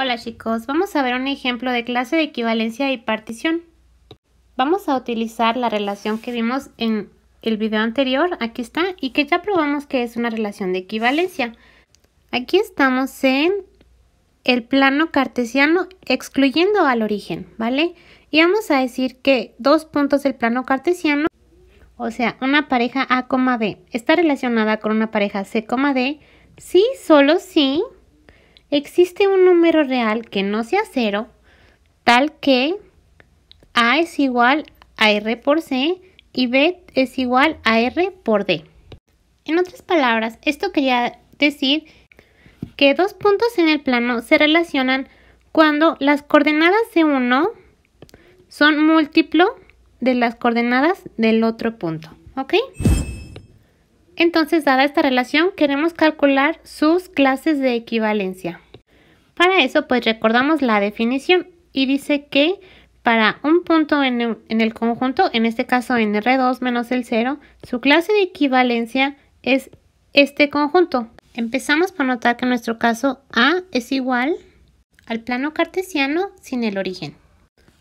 Hola chicos, vamos a ver un ejemplo de clase de equivalencia y partición. Vamos a utilizar la relación que vimos en el video anterior, aquí está, y que ya probamos que es una relación de equivalencia. Aquí estamos en el plano cartesiano excluyendo al origen, ¿vale? Y vamos a decir que dos puntos del plano cartesiano, o sea, una pareja A, B, está relacionada con una pareja C, D, si, solo si existe un número real que no sea cero, tal que A es igual a R por C y B es igual a R por D. En otras palabras, esto quería decir que dos puntos en el plano se relacionan cuando las coordenadas de uno son múltiplo de las coordenadas del otro punto, ¿ok? Entonces, dada esta relación, queremos calcular sus clases de equivalencia. Para eso pues recordamos la definición y dice que para un punto en el, conjunto, en este caso en r 2 menos el 0, su clase de equivalencia es este conjunto. Empezamos por notar que en nuestro caso A es igual al plano cartesiano sin el origen.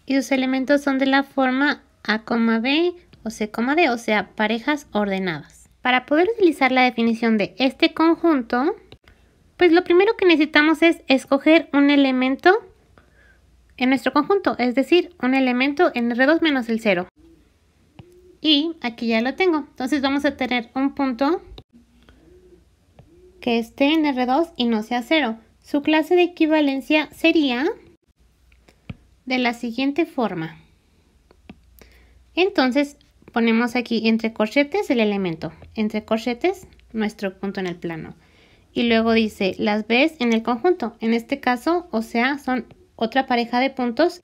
Y sus elementos son de la forma A, B o C, D, o sea, parejas ordenadas. Para poder utilizar la definición de este conjunto, pues lo primero que necesitamos es escoger un elemento en nuestro conjunto, es decir, un elemento en R2 menos el 0. Y aquí ya lo tengo. Entonces vamos a tener un punto que esté en R2 y no sea 0. Su clase de equivalencia sería de la siguiente forma. Entonces ponemos aquí entre corchetes el elemento, entre corchetes nuestro punto en el plano y luego dice las ves en el conjunto. En este caso, o sea, son otra pareja de puntos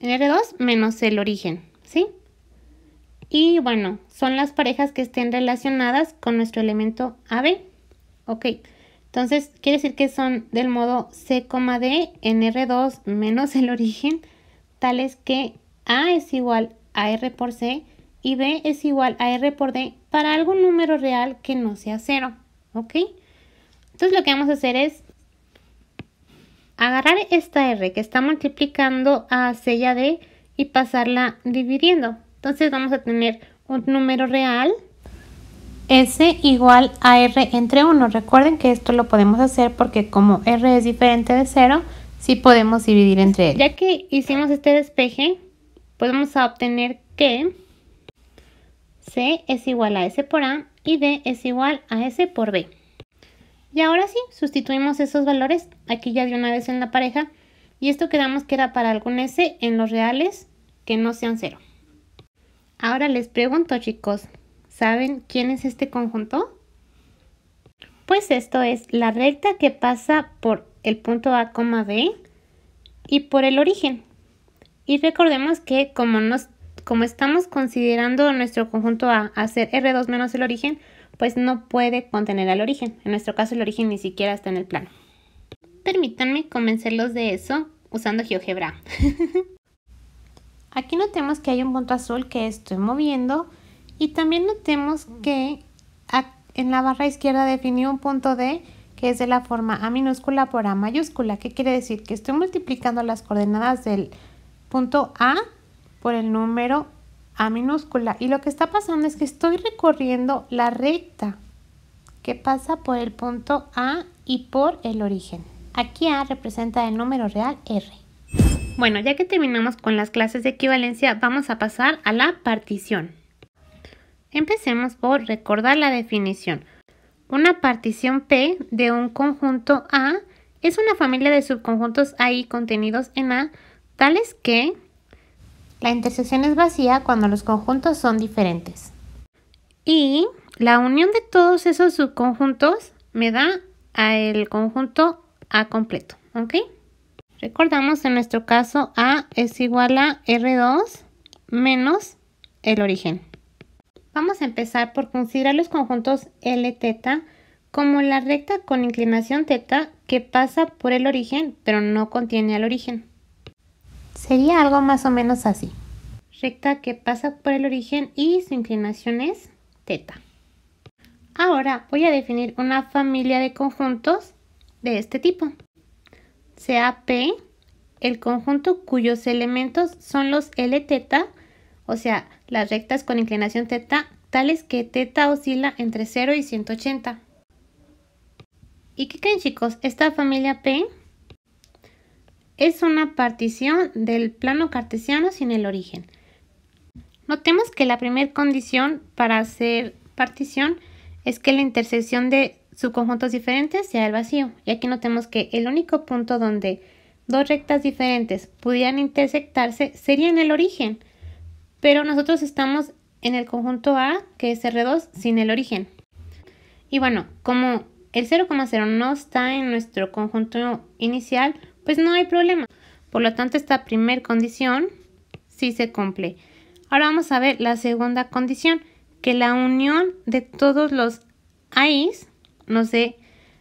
en R2 menos el origen, ¿sí? Y bueno, son las parejas que estén relacionadas con nuestro elemento AB. Ok, entonces quiere decir que son del modo C, D en R2 menos el origen, tales que A es igual a R por C y B es igual a R por D para algún número real que no sea cero. ¿Ok? Entonces lo que vamos a hacer es agarrar esta R que está multiplicando a sella D y pasarla dividiendo. Entonces vamos a tener un número real S igual a R entre 1. Recuerden que esto lo podemos hacer porque como R es diferente de 0, sí podemos dividir entre él. Ya que hicimos este despeje, podemos obtener que C es igual a S por A y D es igual a S por B. Y ahora sí, sustituimos esos valores aquí ya de una vez en la pareja y esto quedamos que era para algún S en los reales que no sean cero. Ahora les pregunto chicos, ¿saben quién es este conjunto? Pues esto es la recta que pasa por el punto A, B y por el origen. Y recordemos que como, nos, como estamos considerando nuestro conjunto A ser R2 menos el origen, pues no puede contener al origen. En nuestro caso el origen ni siquiera está en el plano. Permítanme convencerlos de eso usando GeoGebra. Aquí notemos que hay un punto azul que estoy moviendo y también notemos que en la barra izquierda definí un punto D que es de la forma A minúscula por A mayúscula, que quiere decir que estoy multiplicando las coordenadas del punto A por el número a minúscula. Y lo que está pasando es que estoy recorriendo la recta que pasa por el punto A y por el origen. Aquí A representa el número real R. Bueno, ya que terminamos con las clases de equivalencia, vamos a pasar a la partición. Empecemos por recordar la definición. Una partición P de un conjunto A es una familia de subconjuntos AI contenidos en A, tales que la intersección es vacía cuando los conjuntos son diferentes. Y la unión de todos esos subconjuntos me da a el conjunto A completo, ¿ok? Recordamos en nuestro caso A es igual a R2 menos el origen. Vamos a empezar por considerar los conjuntos Lθ como la recta con inclinación θ que pasa por el origen pero no contiene al origen. Sería algo más o menos así. Recta que pasa por el origen y su inclinación es teta. Ahora voy a definir una familia de conjuntos de este tipo. Sea P el conjunto cuyos elementos son los L teta, o sea, las rectas con inclinación teta, tales que teta oscila entre 0 y 180. ¿Y qué creen chicos? Esta familia P es una partición del plano cartesiano sin el origen. Notemos que la primera condición para hacer partición es que la intersección de subconjuntos diferentes sea el vacío. Y aquí notemos que el único punto donde dos rectas diferentes pudieran intersectarse sería en el origen. Pero nosotros estamos en el conjunto A, que es R2, sin el origen. Y bueno, como el 0,0 no está en nuestro conjunto inicial, pues no hay problema. Por lo tanto, esta primer condición sí se cumple. Ahora vamos a ver la segunda condición, que la unión de todos los AIs nos dé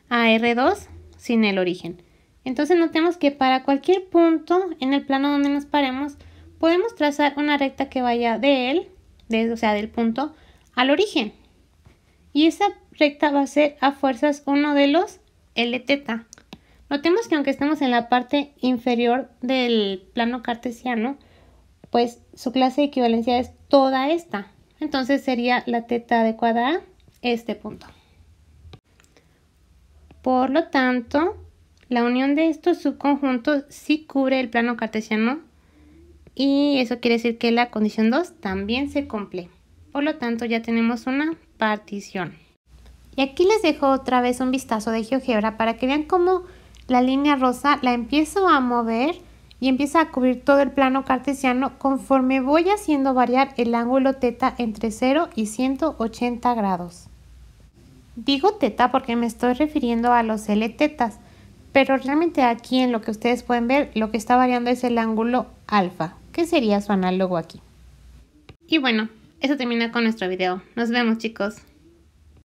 r 2 sin el origen. Entonces notemos que para cualquier punto en el plano donde nos paremos, podemos trazar una recta que vaya de él, o sea, del punto al origen. Y esa recta va a ser a fuerzas uno de los L Notemos que aunque estamos en la parte inferior del plano cartesiano, pues su clase de equivalencia es toda esta. Entonces sería la teta adecuada a este punto. Por lo tanto, la unión de estos subconjuntos sí cubre el plano cartesiano y eso quiere decir que la condición 2 también se cumple. Por lo tanto, ya tenemos una partición. Y aquí les dejo otra vez un vistazo de GeoGebra para que vean cómo la línea rosa la empiezo a mover y empieza a cubrir todo el plano cartesiano conforme voy haciendo variar el ángulo teta entre 0 y 180 grados. Digo teta porque me estoy refiriendo a los L tetas, pero realmente aquí en lo que ustedes pueden ver lo que está variando es el ángulo alfa, que sería su análogo aquí. Y bueno, eso termina con nuestro video. Nos vemos chicos.